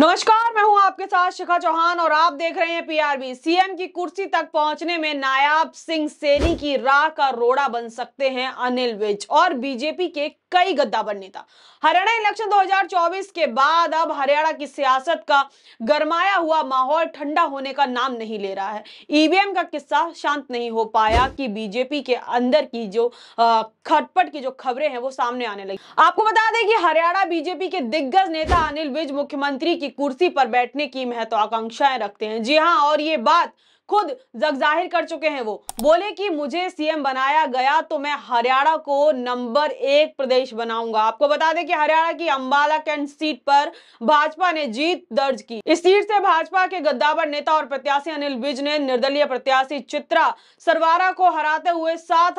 नमस्कार मैं हूं आपके साथ शिखा चौहान और आप देख रहे हैं पीआरबी सीएम की कुर्सी तक पहुंचने में नायाब सिंह सेनी की राह का रोड़ा बन सकते हैं अनिल विज और बीजेपी के कई गद्दाबर नेता हरियाणा इलेक्शन 2024 के बाद अब हरियाणा की सियासत का गरमाया हुआ माहौल ठंडा होने का नाम नहीं ले रहा है ईवीएम e का किस्सा शांत नहीं हो पाया कि बीजेपी के अंदर की जो खटपट की जो खबरें हैं वो सामने आने लगी आपको बता दें कि हरियाणा बीजेपी के दिग्गज नेता अनिल विज मुख्यमंत्री की की कुर्सी पर बैठने की महत्वाकांक्षाएं रखते हैं जी हाँ और ये बात खुद जाहिर कर चुके हैं वो बोले कि मुझे सीएम बनाया गया तो मैं हरियाणा को नंबर एक प्रदेश बनाऊंगा आपको बता दें कि हरियाणा की अंबाला कैंट सीट पर भाजपा ने जीत दर्ज की इस सीट से भाजपा के गद्दावर नेता और प्रत्याशी अनिल विज ने निर्दलीय प्रत्याशी चित्रा सरवारा को हराते हुए सात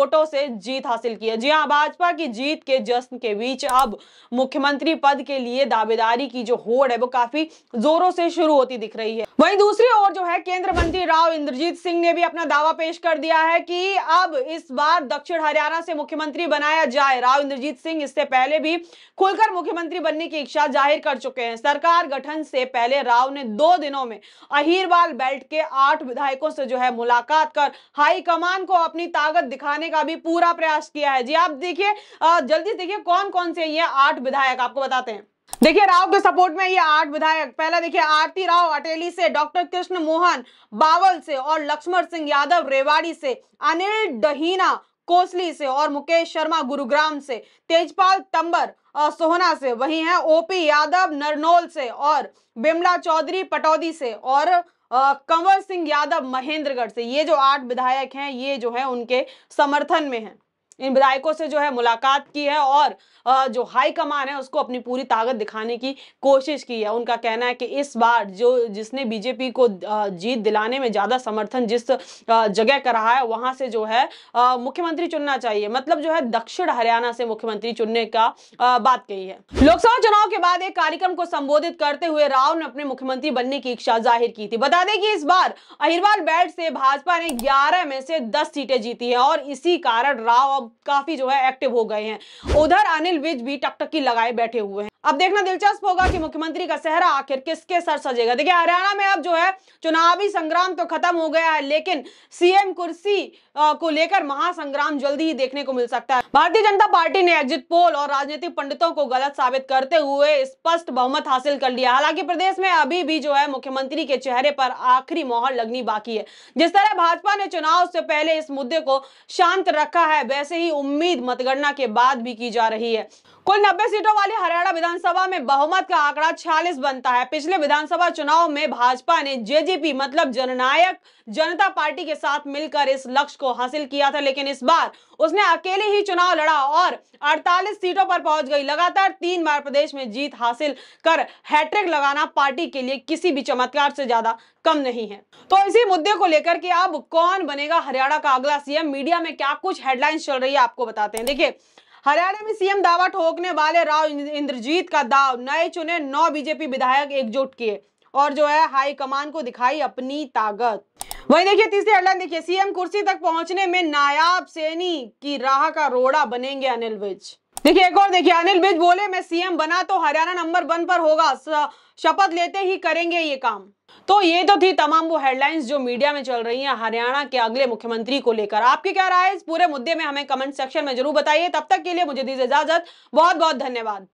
वोटों से जीत हासिल की है जी हाँ भाजपा की जीत के जश्न के बीच अब मुख्यमंत्री पद के लिए दावेदारी की जो होड़ है वो काफी जोरों से शुरू होती दिख रही है वहीं दूसरी ओर जो है केंद्र मंत्री राव इंद्रजीत सिंह ने भी अपना दावा पेश कर दिया है कि अब इस बार दक्षिण हरियाणा से मुख्यमंत्री बनाया जाए राव इंद्रजीत सिंह इससे पहले भी खुलकर मुख्यमंत्री बनने की इच्छा जाहिर कर चुके हैं सरकार गठन से पहले राव ने दो दिनों में अहिरवाल बेल्ट के आठ विधायकों से जो है मुलाकात कर हाईकमान को अपनी ताकत दिखाने का भी पूरा प्रयास किया है जी आप देखिए जल्दी देखिए कौन कौन से ये आठ विधायक आपको बताते हैं देखिए राव के सपोर्ट में ये आठ विधायक पहला देखिए आरती राव अटेली से डॉक्टर कृष्ण मोहन बावल से और लक्ष्मण सिंह यादव रेवाड़ी से अनिल डहीना कोसली से और मुकेश शर्मा गुरुग्राम से तेजपाल तंबर सोहना से वही हैं ओपी यादव नरनोल से और बिमला चौधरी पटौदी से और कंवर सिंह यादव महेंद्रगढ़ से ये जो आठ विधायक हैं ये जो है उनके समर्थन में है इन विधायकों से जो है मुलाकात की है और जो हाई कमान है उसको अपनी पूरी ताकत दिखाने की कोशिश की है उनका कहना है कि इस बार जो जिसने बीजेपी को जीत दिलाने में ज़्यादा समर्थन जिस जगह कर रहा है वहां से जो है मुख्यमंत्री चुनना चाहिए मतलब जो है दक्षिण हरियाणा से मुख्यमंत्री चुनने का बात कही है लोकसभा चुनाव के बाद एक कार्यक्रम को संबोधित करते हुए राव ने अपने मुख्यमंत्री बनने की इच्छा जाहिर की थी बता दें कि इस बार अहिरवाल बेल्ट से भाजपा ने 11 में से 10 सीटें जीती है और इसी कारण राव अब काफी जो है एक्टिव हो गए हैं उधर अनिल विज भी टकटकी लगाए बैठे हुए हैं अब देखना दिलचस्प होगा कि मुख्यमंत्री का सहरा आखिर किसके सर सजेगा देखिए हरियाणा में अब जो है चुनावी संग्राम तो खत्म हो गया है लेकिन सीएम कुर्सी को लेकर महासंग्राम जल्दी ही देखने को मिल सकता है भारतीय जनता पार्टी ने एग्जिट पोल और राजनीतिक पंडितों को गलत साबित करते हुए स्पष्ट बहुमत हासिल कर लिया हालांकि प्रदेश में अभी भी जो है मुख्यमंत्री के चेहरे पर आखिरी मोहर लगनी बाकी है जिस तरह भाजपा ने चुनाव से पहले इस मुद्दे को शांत रखा है वैसे ही उम्मीद मतगणना के बाद भी की जा रही है कुल नब्बे सीटों वाली हरियाणा विधानसभा में बहुमत का आंकड़ा छियालीस बनता है पिछले विधानसभा चुनाव में भाजपा ने जेजेपी मतलब जननायक जनता पार्टी के साथ मिलकर इस लक्ष्य को हासिल किया था लेकिन इस बार उसने अकेले ही चुनाव लड़ा और 48 सीटों पर पहुंच गई लगातार तीन बार प्रदेश में जीत हासिल कर हैट्रिक लगाना पार्टी के लिए किसी भी चमत्कार से ज्यादा कम नहीं है तो इसी मुद्दे को लेकर के अब कौन बनेगा हरियाणा का अगला सीएम मीडिया में क्या कुछ हेडलाइंस चल रही है आपको बताते हैं देखिए हरियाणा में सीएम दावा ठोकने वाले राव इंद्रजीत का दाव नए चुने नौ बीजेपी विधायक एकजुट किए और जो है हाईकमान को दिखाई अपनी ताकत वही देखिए तीसरी हेडलाइन देखिए सीएम कुर्सी तक पहुंचने में नायाब सैनी की राह का रोड़ा बनेंगे अनिल विज देखिए एक और देखिए अनिल विज बोले मैं सीएम बना तो हरियाणा नंबर वन पर होगा शपथ लेते ही करेंगे ये काम तो ये तो थी तमाम वो हेडलाइंस जो मीडिया में चल रही हैं हरियाणा के अगले मुख्यमंत्री को लेकर आपकी क्या राय इस पूरे मुद्दे में हमें कमेंट सेक्शन में जरूर बताइए तब तक के लिए मुझे दीजिए इजाजत बहुत बहुत धन्यवाद